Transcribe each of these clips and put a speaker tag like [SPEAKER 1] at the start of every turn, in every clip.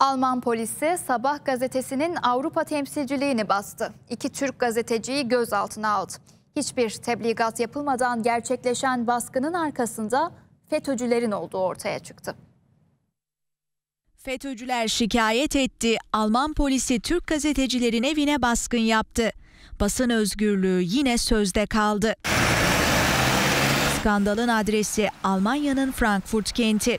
[SPEAKER 1] Alman polisi Sabah gazetesinin Avrupa temsilciliğini bastı. İki Türk gazeteciyi gözaltına aldı. Hiçbir tebligat yapılmadan gerçekleşen baskının arkasında FETÖ'cülerin olduğu ortaya çıktı.
[SPEAKER 2] FETÖ'cüler şikayet etti. Alman polisi Türk gazetecilerin evine baskın yaptı. Basın özgürlüğü yine sözde kaldı. Skandalın adresi Almanya'nın Frankfurt kenti.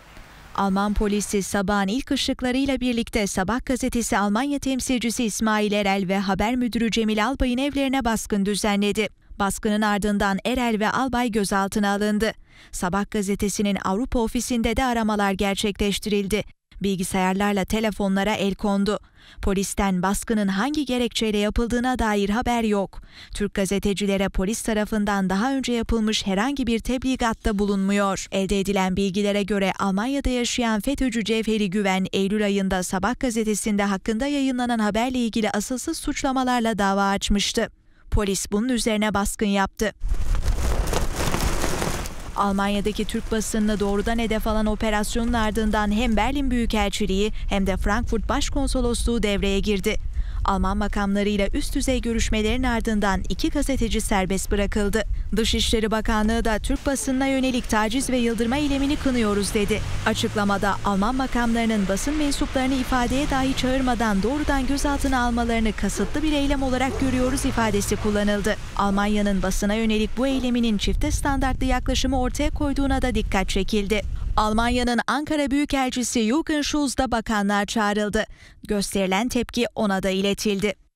[SPEAKER 2] Alman polisi sabahın ilk ışıklarıyla birlikte Sabah gazetesi Almanya temsilcisi İsmail Erel ve haber müdürü Cemil Albay'ın evlerine baskın düzenledi. Baskının ardından Erel ve Albay gözaltına alındı. Sabah gazetesinin Avrupa ofisinde de aramalar gerçekleştirildi bilgisayarlarla telefonlara el kondu. Polisten baskının hangi gerekçeyle yapıldığına dair haber yok. Türk gazetecilere polis tarafından daha önce yapılmış herhangi bir tebligatta bulunmuyor. Elde edilen bilgilere göre Almanya'da yaşayan FETÖ'cü Cevheri Güven, Eylül ayında Sabah gazetesinde hakkında yayınlanan haberle ilgili asılsız suçlamalarla dava açmıştı. Polis bunun üzerine baskın yaptı. Almanya'daki Türk basınını doğrudan hedef alan operasyonun ardından hem Berlin Büyükelçiliği hem de Frankfurt Başkonsolosluğu devreye girdi. Alman makamlarıyla üst düzey görüşmelerin ardından iki gazeteci serbest bırakıldı. Dışişleri Bakanlığı da Türk basınına yönelik taciz ve yıldırma eylemini kınıyoruz dedi. Açıklamada Alman makamlarının basın mensuplarını ifadeye dahi çağırmadan doğrudan gözaltına almalarını kasıtlı bir eylem olarak görüyoruz ifadesi kullanıldı. Almanya'nın basına yönelik bu eyleminin çifte standartlı yaklaşımı ortaya koyduğuna da dikkat çekildi. Almanya'nın Ankara Büyükelçisi Jürgen Schulz da bakanlar çağrıldı. Gösterilen tepki ona da iletildi.